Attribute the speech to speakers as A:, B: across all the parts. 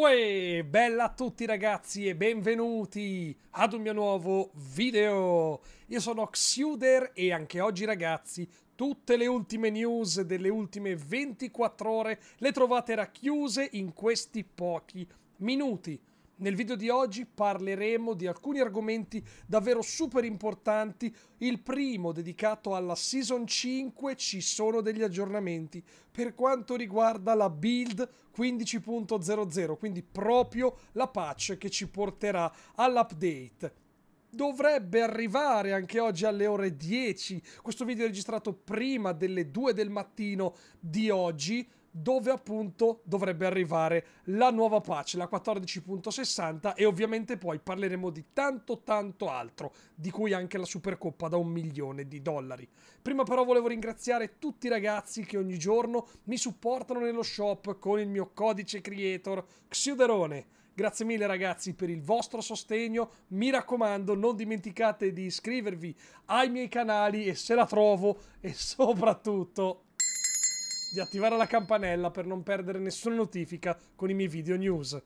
A: Uè, bella a tutti ragazzi e benvenuti ad un mio nuovo video! Io sono Xuder e anche oggi ragazzi tutte le ultime news delle ultime 24 ore le trovate racchiuse in questi pochi minuti. Nel video di oggi parleremo di alcuni argomenti davvero super importanti. Il primo dedicato alla Season 5 ci sono degli aggiornamenti per quanto riguarda la build 15.00, quindi proprio la patch che ci porterà all'update dovrebbe arrivare anche oggi alle ore 10. Questo video è registrato prima delle 2 del mattino di oggi dove appunto dovrebbe arrivare la nuova patch, la 14.60 e ovviamente poi parleremo di tanto tanto altro, di cui anche la Supercoppa da un milione di dollari. Prima però volevo ringraziare tutti i ragazzi che ogni giorno mi supportano nello shop con il mio codice creator Xiuderone. Grazie mille ragazzi per il vostro sostegno, mi raccomando non dimenticate di iscrivervi ai miei canali e se la trovo e soprattutto di attivare la campanella per non perdere nessuna notifica con i miei video news.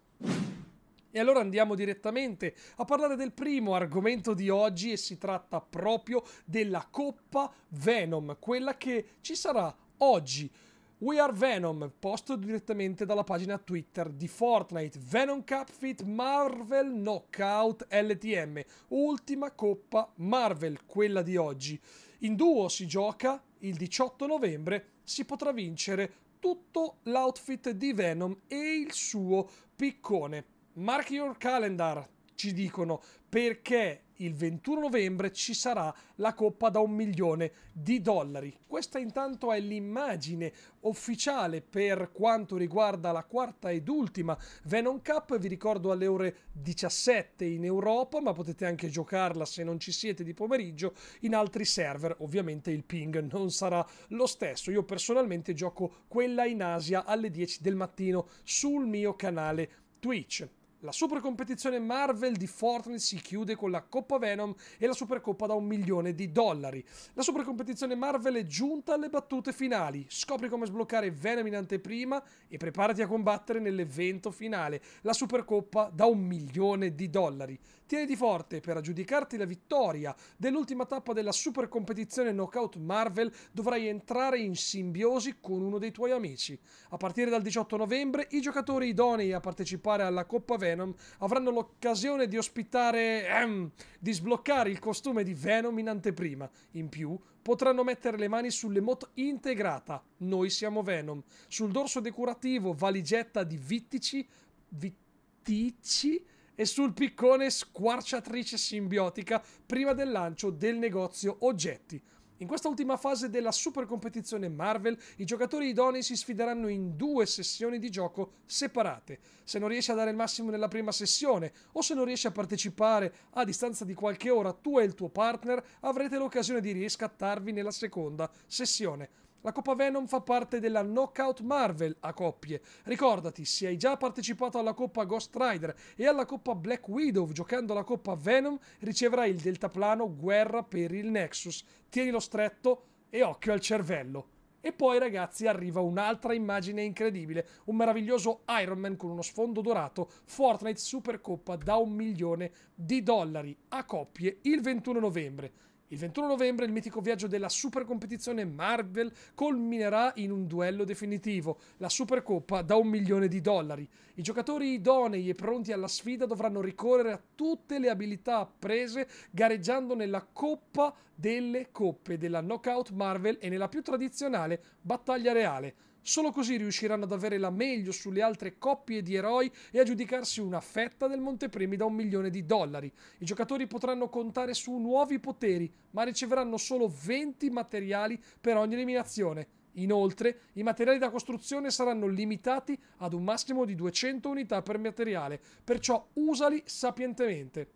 A: E allora andiamo direttamente a parlare del primo argomento di oggi e si tratta proprio della Coppa Venom, quella che ci sarà oggi. We Are Venom, posto direttamente dalla pagina Twitter di Fortnite, Venom Cup Fit Marvel Knockout LTM, ultima coppa Marvel, quella di oggi. In duo si gioca il 18 novembre, si potrà vincere tutto l'outfit di Venom e il suo piccone. Mark your calendar, ci dicono, perché il 21 novembre ci sarà la coppa da un milione di dollari. Questa intanto è l'immagine ufficiale per quanto riguarda la quarta ed ultima Venom Cup, vi ricordo alle ore 17 in Europa, ma potete anche giocarla se non ci siete di pomeriggio in altri server, ovviamente il ping non sarà lo stesso. Io personalmente gioco quella in Asia alle 10 del mattino sul mio canale Twitch. La super competizione Marvel di Fortnite si chiude con la Coppa Venom e la Supercoppa da un milione di dollari. La supercompetizione Marvel è giunta alle battute finali. Scopri come sbloccare Venom in anteprima e preparati a combattere nell'evento finale, la Supercoppa da un milione di dollari. Tieniti forte per aggiudicarti la vittoria dell'ultima tappa della super competizione Knockout Marvel dovrai entrare in simbiosi con uno dei tuoi amici. A partire dal 18 novembre i giocatori idonei a partecipare alla Coppa Venom avranno l'occasione di ospitare... Ehm, di sbloccare il costume di Venom in anteprima. In più potranno mettere le mani sull'emote integrata Noi siamo Venom, sul dorso decorativo valigetta di vittici, vittici e sul piccone squarciatrice simbiotica prima del lancio del negozio oggetti. In questa ultima fase della super competizione Marvel, i giocatori idonei si sfideranno in due sessioni di gioco separate. Se non riesci a dare il massimo nella prima sessione o se non riesci a partecipare a distanza di qualche ora tu e il tuo partner, avrete l'occasione di riscattarvi nella seconda sessione. La Coppa Venom fa parte della Knockout Marvel a coppie. Ricordati, se hai già partecipato alla Coppa Ghost Rider e alla Coppa Black Widow giocando la Coppa Venom, riceverai il deltaplano Guerra per il Nexus. Tienilo stretto e occhio al cervello. E poi ragazzi arriva un'altra immagine incredibile, un meraviglioso Iron Man con uno sfondo dorato, Fortnite Supercoppa da un milione di dollari a coppie il 21 novembre. Il 21 novembre il mitico viaggio della supercompetizione Marvel culminerà in un duello definitivo, la Supercoppa da un milione di dollari. I giocatori idonei e pronti alla sfida dovranno ricorrere a tutte le abilità apprese gareggiando nella Coppa delle Coppe della Knockout Marvel e nella più tradizionale battaglia reale. Solo così riusciranno ad avere la meglio sulle altre coppie di eroi e a giudicarsi una fetta del montepremi da un milione di dollari. I giocatori potranno contare su nuovi poteri, ma riceveranno solo 20 materiali per ogni eliminazione. Inoltre, i materiali da costruzione saranno limitati ad un massimo di 200 unità per materiale, perciò usali sapientemente.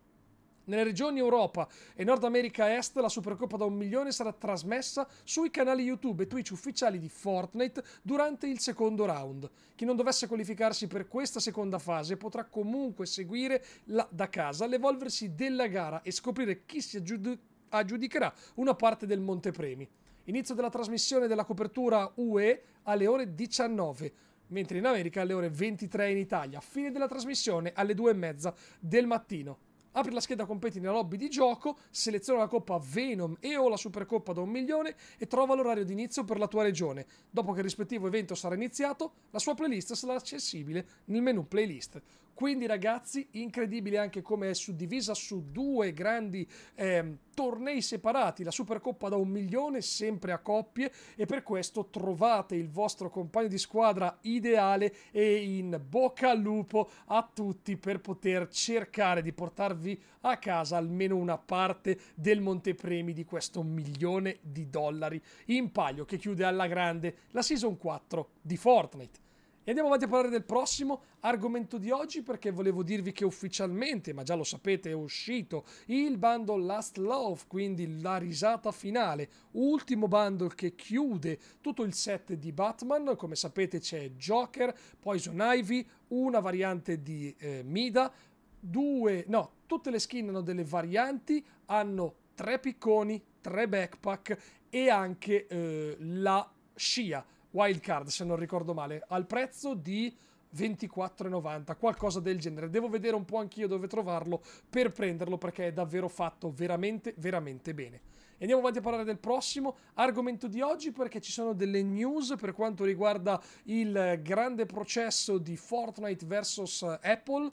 A: Nelle regioni Europa e Nord America Est la Supercoppa da un milione sarà trasmessa sui canali YouTube e Twitch ufficiali di Fortnite durante il secondo round. Chi non dovesse qualificarsi per questa seconda fase potrà comunque seguire la, da casa l'evolversi della gara e scoprire chi si aggiud- aggiudicherà una parte del montepremi. Inizio della trasmissione della copertura UE alle ore 19 mentre in America alle ore 23 in Italia, fine della trasmissione alle 2.30 del mattino apri la scheda competi nella lobby di gioco, seleziona la coppa Venom e o la Supercoppa da un milione e trova l'orario di inizio per la tua regione. Dopo che il rispettivo evento sarà iniziato, la sua playlist sarà accessibile nel menu playlist. Quindi ragazzi, incredibile anche come è suddivisa su due grandi eh, tornei separati, la Supercoppa da un milione sempre a coppie e per questo trovate il vostro compagno di squadra ideale e in bocca al lupo a tutti per poter cercare di portarvi a casa almeno una parte del montepremi di questo milione di dollari in palio che chiude alla grande la Season 4 di Fortnite. E andiamo avanti a parlare del prossimo argomento di oggi perché volevo dirvi che ufficialmente, ma già lo sapete, è uscito il bando Last Love, quindi la risata finale, ultimo bando che chiude tutto il set di Batman. Come sapete c'è Joker, Poison Ivy, una variante di eh, Mida, due, no, tutte le skin hanno delle varianti, hanno tre picconi, tre backpack e anche eh, la scia wildcard, se non ricordo male, al prezzo di 24,90, qualcosa del genere. Devo vedere un po' anch'io dove trovarlo per prenderlo perché è davvero fatto veramente, veramente bene. E andiamo avanti a parlare del prossimo argomento di oggi perché ci sono delle news per quanto riguarda il grande processo di Fortnite vs Apple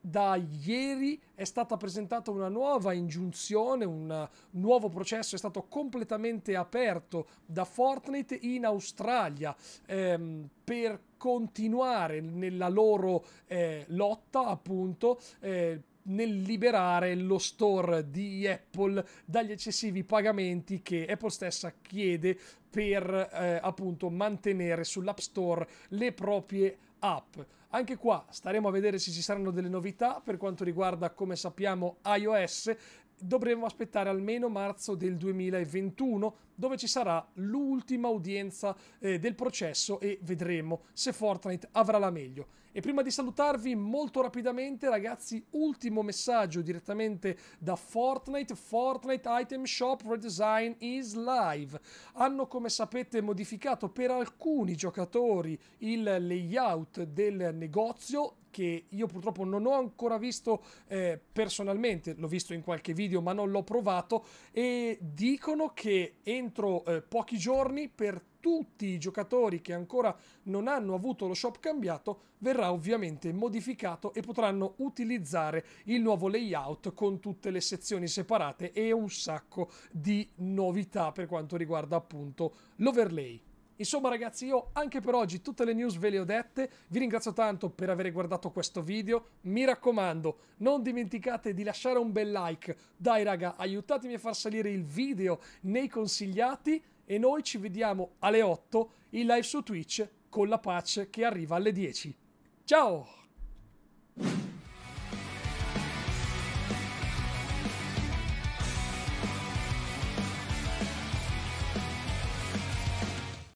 A: da ieri è stata presentata una nuova ingiunzione, un nuovo processo è stato completamente aperto da Fortnite in Australia ehm, per continuare nella loro eh, lotta appunto eh, nel liberare lo store di Apple dagli eccessivi pagamenti che Apple stessa chiede per eh, appunto mantenere sull'App Store le proprie app. Anche qua staremo a vedere se ci saranno delle novità per quanto riguarda, come sappiamo, iOS. Dovremmo aspettare almeno marzo del 2021 dove ci sarà l'ultima udienza eh, del processo e vedremo se Fortnite avrà la meglio. E prima di salutarvi molto rapidamente ragazzi, ultimo messaggio direttamente da Fortnite, Fortnite Item Shop Redesign is live. Hanno come sapete modificato per alcuni giocatori il layout del negozio che io purtroppo non ho ancora visto eh, personalmente, l'ho visto in qualche video ma non l'ho provato e dicono che entro entro eh, pochi giorni per tutti i giocatori che ancora non hanno avuto lo shop cambiato verrà ovviamente modificato e potranno utilizzare il nuovo layout con tutte le sezioni separate e un sacco di novità per quanto riguarda appunto l'overlay. Insomma ragazzi io anche per oggi tutte le news ve le ho dette, vi ringrazio tanto per aver guardato questo video, mi raccomando non dimenticate di lasciare un bel like, dai raga aiutatemi a far salire il video nei consigliati e noi ci vediamo alle 8 in live su Twitch con la patch che arriva alle 10. Ciao!